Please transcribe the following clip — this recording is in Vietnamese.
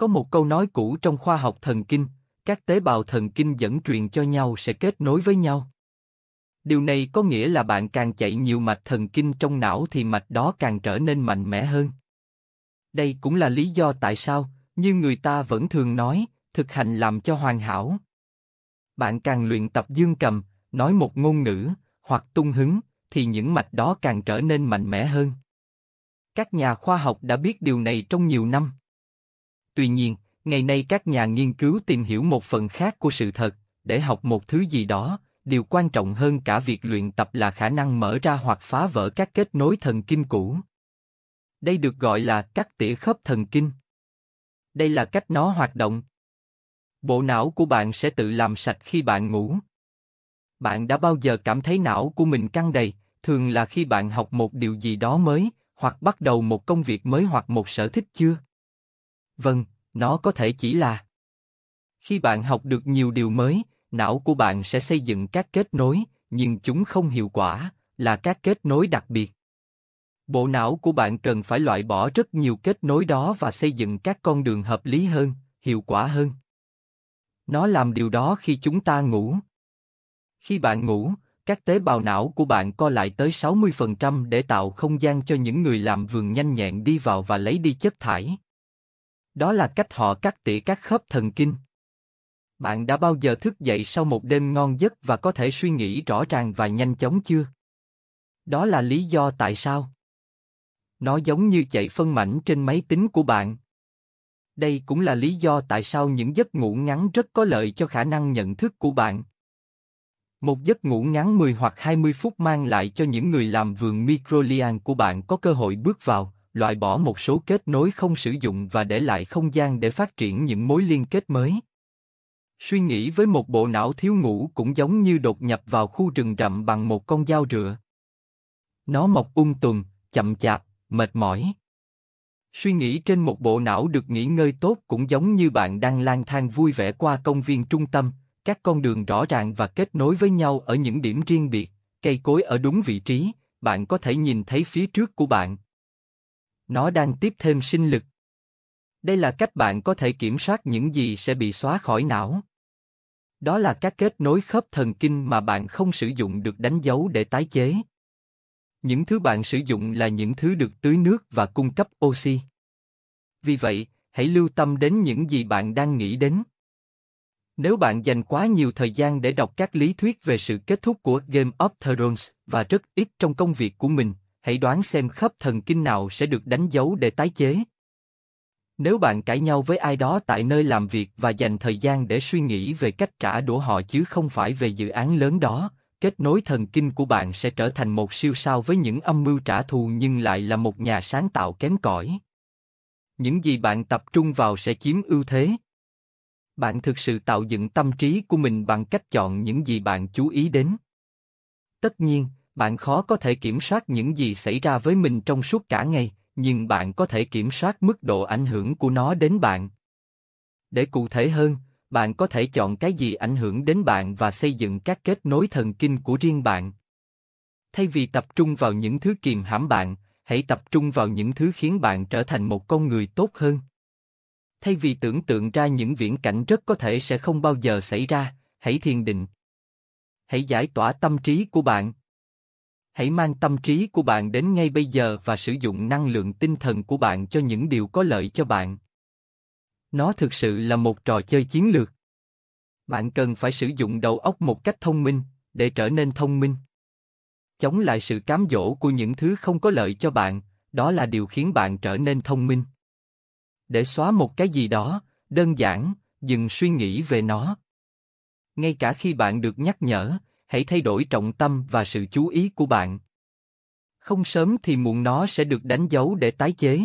Có một câu nói cũ trong khoa học thần kinh, các tế bào thần kinh dẫn truyền cho nhau sẽ kết nối với nhau. Điều này có nghĩa là bạn càng chạy nhiều mạch thần kinh trong não thì mạch đó càng trở nên mạnh mẽ hơn. Đây cũng là lý do tại sao, như người ta vẫn thường nói, thực hành làm cho hoàn hảo. Bạn càng luyện tập dương cầm, nói một ngôn ngữ, hoặc tung hứng, thì những mạch đó càng trở nên mạnh mẽ hơn. Các nhà khoa học đã biết điều này trong nhiều năm. Tuy nhiên, ngày nay các nhà nghiên cứu tìm hiểu một phần khác của sự thật, để học một thứ gì đó, điều quan trọng hơn cả việc luyện tập là khả năng mở ra hoặc phá vỡ các kết nối thần kinh cũ. Đây được gọi là cắt tỉa khớp thần kinh. Đây là cách nó hoạt động. Bộ não của bạn sẽ tự làm sạch khi bạn ngủ. Bạn đã bao giờ cảm thấy não của mình căng đầy, thường là khi bạn học một điều gì đó mới, hoặc bắt đầu một công việc mới hoặc một sở thích chưa? Vâng, nó có thể chỉ là. Khi bạn học được nhiều điều mới, não của bạn sẽ xây dựng các kết nối, nhưng chúng không hiệu quả, là các kết nối đặc biệt. Bộ não của bạn cần phải loại bỏ rất nhiều kết nối đó và xây dựng các con đường hợp lý hơn, hiệu quả hơn. Nó làm điều đó khi chúng ta ngủ. Khi bạn ngủ, các tế bào não của bạn co lại tới 60% để tạo không gian cho những người làm vườn nhanh nhẹn đi vào và lấy đi chất thải. Đó là cách họ cắt tỉa các khớp thần kinh. Bạn đã bao giờ thức dậy sau một đêm ngon giấc và có thể suy nghĩ rõ ràng và nhanh chóng chưa? Đó là lý do tại sao. Nó giống như chạy phân mảnh trên máy tính của bạn. Đây cũng là lý do tại sao những giấc ngủ ngắn rất có lợi cho khả năng nhận thức của bạn. Một giấc ngủ ngắn 10 hoặc 20 phút mang lại cho những người làm vườn microlian của bạn có cơ hội bước vào, loại bỏ một số kết nối không sử dụng và để lại không gian để phát triển những mối liên kết mới suy nghĩ với một bộ não thiếu ngủ cũng giống như đột nhập vào khu rừng rậm bằng một con dao rựa nó mọc um tùm chậm chạp mệt mỏi suy nghĩ trên một bộ não được nghỉ ngơi tốt cũng giống như bạn đang lang thang vui vẻ qua công viên trung tâm các con đường rõ ràng và kết nối với nhau ở những điểm riêng biệt cây cối ở đúng vị trí bạn có thể nhìn thấy phía trước của bạn nó đang tiếp thêm sinh lực. Đây là cách bạn có thể kiểm soát những gì sẽ bị xóa khỏi não. Đó là các kết nối khớp thần kinh mà bạn không sử dụng được đánh dấu để tái chế. Những thứ bạn sử dụng là những thứ được tưới nước và cung cấp oxy. Vì vậy, hãy lưu tâm đến những gì bạn đang nghĩ đến. Nếu bạn dành quá nhiều thời gian để đọc các lý thuyết về sự kết thúc của Game of Thrones và rất ít trong công việc của mình, hãy đoán xem khớp thần kinh nào sẽ được đánh dấu để tái chế. Nếu bạn cãi nhau với ai đó tại nơi làm việc và dành thời gian để suy nghĩ về cách trả đũa họ chứ không phải về dự án lớn đó, kết nối thần kinh của bạn sẽ trở thành một siêu sao với những âm mưu trả thù nhưng lại là một nhà sáng tạo kém cỏi. Những gì bạn tập trung vào sẽ chiếm ưu thế. Bạn thực sự tạo dựng tâm trí của mình bằng cách chọn những gì bạn chú ý đến. Tất nhiên, bạn khó có thể kiểm soát những gì xảy ra với mình trong suốt cả ngày, nhưng bạn có thể kiểm soát mức độ ảnh hưởng của nó đến bạn. Để cụ thể hơn, bạn có thể chọn cái gì ảnh hưởng đến bạn và xây dựng các kết nối thần kinh của riêng bạn. Thay vì tập trung vào những thứ kìm hãm bạn, hãy tập trung vào những thứ khiến bạn trở thành một con người tốt hơn. Thay vì tưởng tượng ra những viễn cảnh rất có thể sẽ không bao giờ xảy ra, hãy thiền định. Hãy giải tỏa tâm trí của bạn, Hãy mang tâm trí của bạn đến ngay bây giờ và sử dụng năng lượng tinh thần của bạn cho những điều có lợi cho bạn. Nó thực sự là một trò chơi chiến lược. Bạn cần phải sử dụng đầu óc một cách thông minh để trở nên thông minh. Chống lại sự cám dỗ của những thứ không có lợi cho bạn, đó là điều khiến bạn trở nên thông minh. Để xóa một cái gì đó, đơn giản, dừng suy nghĩ về nó. Ngay cả khi bạn được nhắc nhở, hãy thay đổi trọng tâm và sự chú ý của bạn. Không sớm thì muộn nó sẽ được đánh dấu để tái chế.